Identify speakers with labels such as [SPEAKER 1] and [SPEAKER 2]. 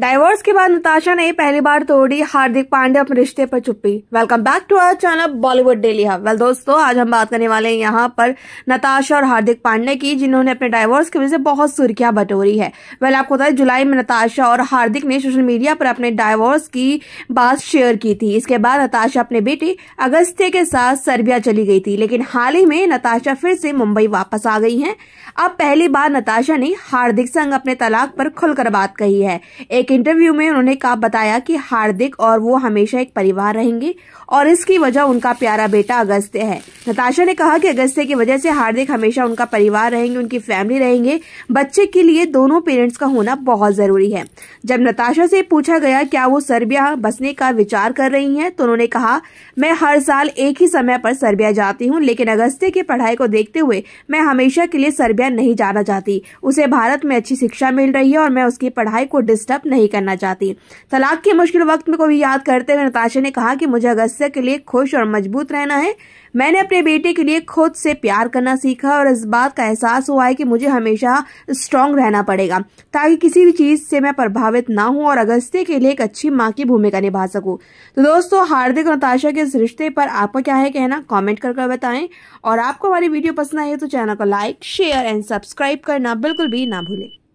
[SPEAKER 1] divorce के बाद नताशा ने पहली बार तोड़ी हार्दिक पांडे अपने रिश्ते पर चुप्पी welcome back to our channel Bollywood daily hub well दोस्तों आज हम बात करने वाले हैं यहाँ पर नताशा और हार्दिक पांडे की जिन्होंने अपने डाइवोर्स की वजह से बहुत सुर्खियां बटोरी है वेल आपको बताए जुलाई में नताशा और हार्दिक ने सोशल मीडिया पर अपने डायवोर्स की बात शेयर की थी इसके बाद नताशा अपने बेटे अगस्त्य के साथ सर्बिया चली गई थी लेकिन हाल ही में नताशा फिर से मुंबई वापस आ गई है अब पहली बार नताशा ने हार्दिक संग अपने तलाक पर खुलकर बात कही है एक एक इंटरव्यू में उन्होंने कहा बताया कि हार्दिक और वो हमेशा एक परिवार रहेंगे और इसकी वजह उनका प्यारा बेटा अगस्त्य है नताशा ने कहा कि अगस्त्य की वजह से हार्दिक हमेशा उनका परिवार रहेंगे उनकी फैमिली रहेंगे बच्चे के लिए दोनों पेरेंट्स का होना बहुत जरूरी है जब नताशा से पूछा गया क्या वो सर्बिया बसने का विचार कर रही है तो उन्होंने कहा मैं हर साल एक ही समय पर सर्बिया जाती हूँ लेकिन अगस्त्य की पढ़ाई को देखते हुए मैं हमेशा के लिए सर्बिया नहीं जाना चाहती उसे भारत में अच्छी शिक्षा मिल रही है और मैं उसकी पढ़ाई को डिस्टर्ब नहीं नहीं करना चाहती तलाक के मुश्किल वक्त में को भी याद करते हुए नताशा ने कहा कि मुझे अगस्त के लिए खुश और मजबूत रहना है मैंने अपने बेटे के लिए खुद से प्यार करना सीखा और इस बात का एहसास हुआ है कि मुझे हमेशा स्ट्रांग रहना पड़ेगा ताकि किसी भी चीज से मैं प्रभावित ना हूं और अगस्त्य के लिए एक अच्छी माँ की भूमिका निभा सकूं तो दोस्तों हार्दिक और नताशा के इस रिश्ते पर आपका क्या है कहना कॉमेंट कर कर बताएं और आपको हमारी वीडियो पसंद आई तो चैनल को लाइक शेयर एंड सब्सक्राइब करना बिल्कुल भी ना भूलें